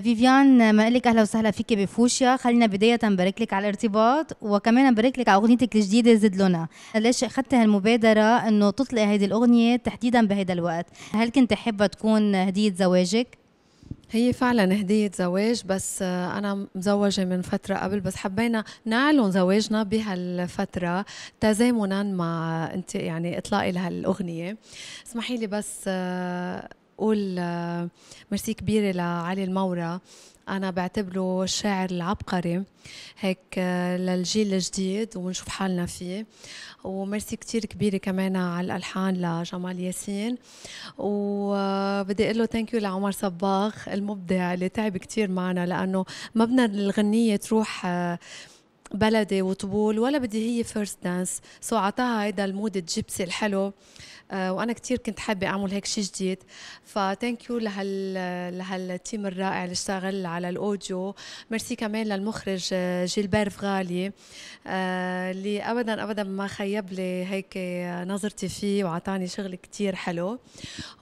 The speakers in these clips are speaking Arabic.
فيفيان ما لك اهلا وسهلا فيك بفوشيا خلينا بدايه نبارك لك على الارتباط وكمان نبارك لك على اغنيتك الجديده زد لنا ليش اخذت هالمبادره انه تطلقي هذه الاغنيه تحديدا بهذا الوقت هل كنت حابه تكون هديه زواجك هي فعلا هدية زواج بس أنا مزوجة من فترة قبل بس حبينا نعلن زواجنا بهالفترة تزامنا مع انت يعني إطلاقي لهالأغنية اسمحي لي بس قول آه، مرسي كبيرة لعلي المورا أنا بعتبره الشاعر العبقري هيك آه، للجيل الجديد ونشوف حالنا فيه وميرسي كتير كبيرة كمان على الألحان لجمال ياسين وبدي آه، أقول له ثانك يو لعمر صباغ المبدع اللي تعب كتير معنا لأنه ما بدنا الغنية تروح بلدي وطبول ولا بدي هي فيرست دانس سو عطاها هيدا المود الجيبسي الحلو آه، وانا كثير كنت حابه اعمل هيك شيء جديد فثانك يو لهال لهالتيم الرائع اللي اشتغل على الاوديو ميرسي كمان للمخرج آه، جيلبير فغالي آه، اللي ابدا ابدا ما خيب لي هيك نظرتي فيه واعطاني شغل كثير حلو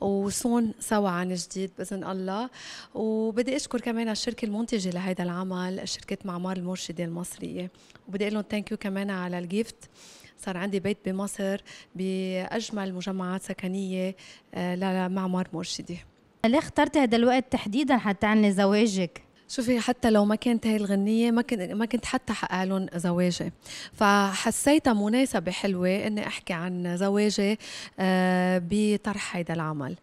وصون سوا عن جديد باذن الله وبدي اشكر كمان الشركه المنتجه لهذا العمل شركه معمار المرشده المصريه وبدي اقول لهم ثانك يو كمان على الجيفت صار عندي بيت بمصر باجمل مجمعات سكنيه آه، لمعمار مرشدي ليه اخترت هذا الوقت تحديدا حتى عن زواجك؟ شوفي حتى لو ما كانت هاي الغنية ما كنت ما كنت حتى حقق لهم زواجي فحسيتها مناسبة حلوة إني أحكي عن زواجي آه، بطرح هيدا العمل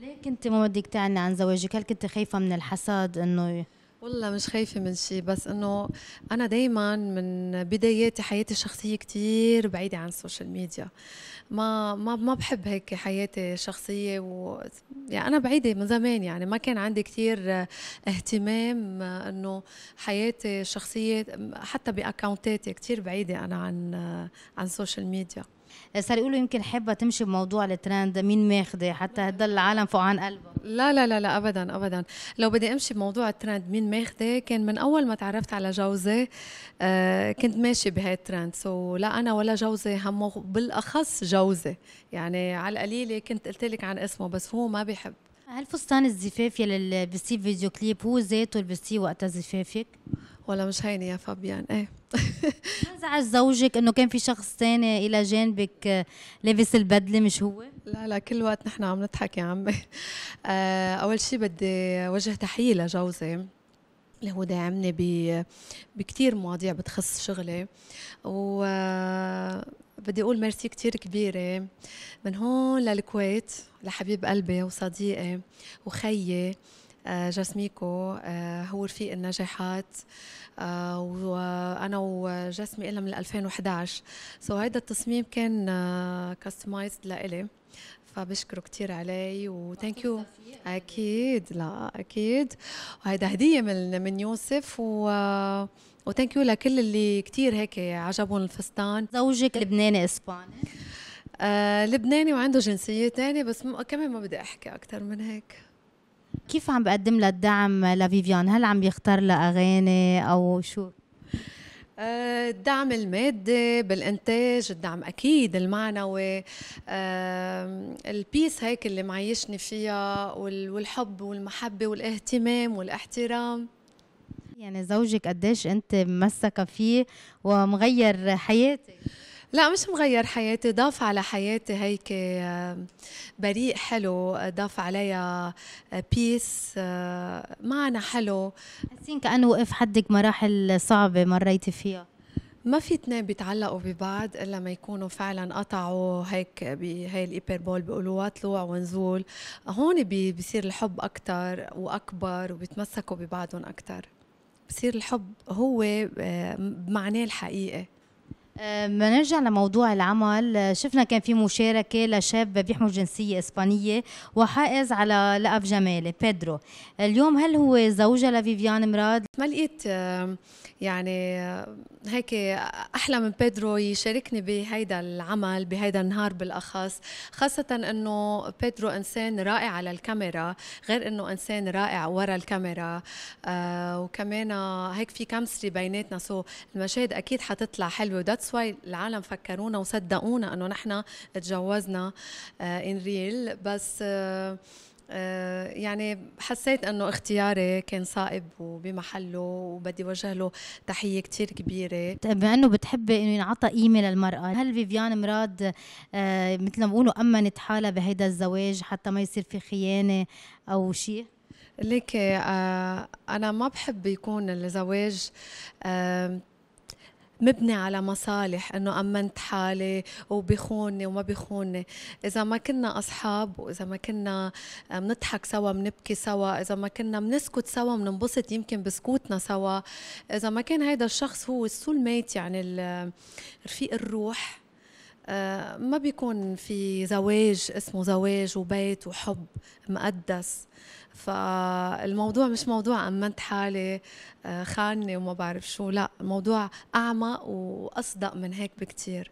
ليه كنت ما بدك تعني عن زواجك؟ هل كنت خايفة من الحسد إنه والله مش خايفة من شي بس انه انا دايما من بداياتي حياتي الشخصية كتير بعيدة عن السوشيال ميديا ما ما ما بحب هيك حياتي الشخصية و يعني انا بعيدة من زمان يعني ما كان عندي كتير اهتمام انه حياتي الشخصية حتى باكونتاتي كتير بعيدة انا عن عن السوشيال ميديا صار يقولوا يمكن حابه تمشي بموضوع الترند مين ماخذه حتى هتضل العالم فوق عن قلبها لا لا لا لا ابدا ابدا لو بدي امشي بموضوع الترند مين ماخذه كان من اول ما تعرفت على جوزي آه، كنت ماشي بهاي الترند سو لا انا ولا جوزي همه بالاخص جوزي يعني على القليله كنت قلت لك عن اسمه بس هو ما بيحب هل فستان الزفاف يلي بيصير فيديو كليب هو ذاته اللي بيصير وقتها زفافك؟ ولا مش هينه يا فابيان ايه زعج زوجك انه كان في شخص ثاني الى جانبك آه، لابس البدله مش هو؟ لا لا كل وقت نحن عم نضحك يا عمي آه، اول شيء بدي وجه تحيه لجوزي اللي هو داعمني ب بكثير مواضيع بتخص شغلي و آه، بدي اقول ميرسي كثير كبيره من هون للكويت لحبيب قلبي وصديقي وخيي آه، جسميكو آه، هو رفيق النجاحات آه، وانا وجسمي إلا من 2011 سو so هيدا التصميم كان كاستمايزد لإلي فبشكره كثير علي وثانك يو اكيد لا اكيد وهيدا هديه من من يوسف و وثانك يو لكل اللي كثير هيك عجبهم الفستان زوجك لبناني اسباني آه لبناني وعنده جنسيه ثانيه بس كمان ما بدي احكي اكثر من هيك كيف عم بقدم لها الدعم لفيفيان هل عم بيختار لها اغاني او شو آه، الدعم المادي بالانتاج الدعم اكيد المعنوي آه، البيس هيك اللي معيشني فيها والحب والمحبه والاهتمام والاحترام يعني زوجك قديش انت ممسكه فيه ومغير حياتك لا مش مغير حياتي ضاف على حياتي هيك آه، بريء حلو آه، ضاف عليها بيس آه، معنى حلو حاسين كأنه وقف حدك مراحل صعبة مريتي فيها ما في اثنين بيتعلقوا ببعض الا ما يكونوا فعلا قطعوا هيك بهي الايبربول بيقولوا طلوع ونزول هون بيصير الحب اكثر واكبر وبيتمسكوا ببعضهم اكثر بصير الحب هو بمعناه الحقيقي بنرجع لموضوع العمل شفنا كان في مشاركة لشاب بيحمل جنسية إسبانية وحائز على لقب جمالي بيدرو اليوم هل هو زوجة لفيفيان مراد؟ ما لقيت يعني هيك أحلى من بيدرو يشاركني بهيدا العمل بهيدا النهار بالأخص خاصة أنه بيدرو إنسان رائع على الكاميرا غير أنه إنسان رائع ورا الكاميرا أه، وكمان هيك في كامستري بيناتنا سو المشاهد أكيد حتطلع حلوة وذاتس ذاتس واي العالم فكرونا وصدقونا انه نحن تجوزنا ان آه، ريل بس آه، آه، يعني حسيت انه اختياري كان صائب وبمحله وبدي وجه له تحيه كثير كبيره بما انه بتحبي انه ينعطى قيمه للمراه هل فيفيان مراد مثل ما بيقولوا امنت حالها بهيدا الزواج حتى ما يصير في خيانه او شيء ليك انا ما بحب يكون الزواج آه مبني على مصالح انه امنت حالي وبيخونني وما بيخونني اذا ما كنا اصحاب واذا ما كنا آه، بنضحك سوا بنبكي سوا اذا ما كنا بنسكت سوا بننبسط يمكن بسكوتنا سوا اذا ما كان هيدا الشخص هو السول ميت يعني رفيق الروح ما بيكون في زواج اسمه زواج وبيت وحب مقدس فالموضوع مش موضوع أمنت حالي آه، خاني وما بعرف شو لا الموضوع أعمق وأصدق من هيك بكتير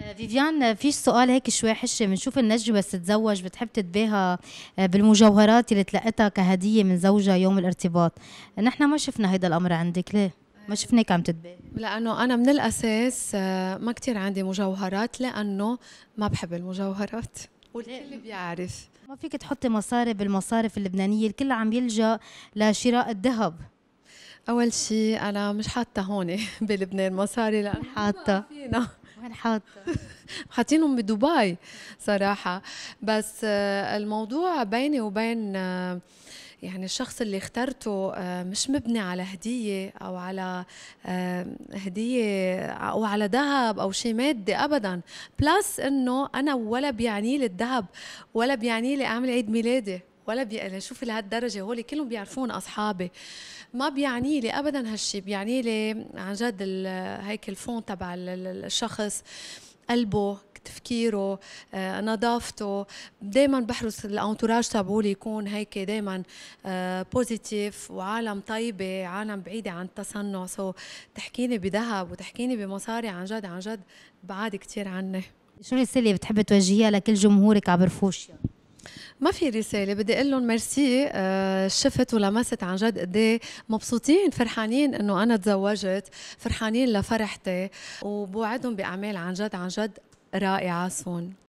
آه، فيفيان آه، في سؤال هيك شوي حشه بنشوف النجمه بس تتزوج بتحب تتباهى بالمجوهرات اللي تلقتها كهديه من زوجها يوم الارتباط نحن ما شفنا هيدا الامر عندك ليه ما شفناك عم تدبي لانه انا من الاساس آه، ما كتير عندي مجوهرات لانه ما بحب المجوهرات والكل بيعرف ما فيك تحطي مصاري بالمصارف اللبنانيه الكل عم يلجا لشراء الذهب اول شيء انا مش حاطه هون بلبنان مصاري لان حاطه فينا وين حاطه حاطينهم بدبي صراحه بس آه، الموضوع بيني وبين آه، يعني الشخص اللي اخترته آه، مش مبني على هدية أو على آه، هدية أو على ذهب أو شيء مادي أبدا بلس إنه أنا ولا بيعني لي الذهب ولا بيعني لي أعمل عيد ميلادي ولا بي... شوفي لهالدرجة هولي كلهم بيعرفون أصحابي ما بيعني لي أبدا هالشي بيعني لي عن جد ال... هيك الفون تبع الشخص قلبه تفكيره آه، نظافته دائما بحرص الانتوراج تبعولي يكون هيك دائما آه، بوزيتيف وعالم طيبه عالم بعيده عن التصنع سو تحكيني بذهب وتحكيني بمصاري عن جد عن جد بعاد كثير عني شو الرساله اللي بتحبي توجهيها لكل جمهورك عبر فوشيا ما في رساله بدي اقول لهم ميرسي آه، شفت ولمست عن جد قد إيه مبسوطين فرحانين انه انا تزوجت فرحانين لفرحتي وبوعدهم باعمال عن جد عن جد رائعه سون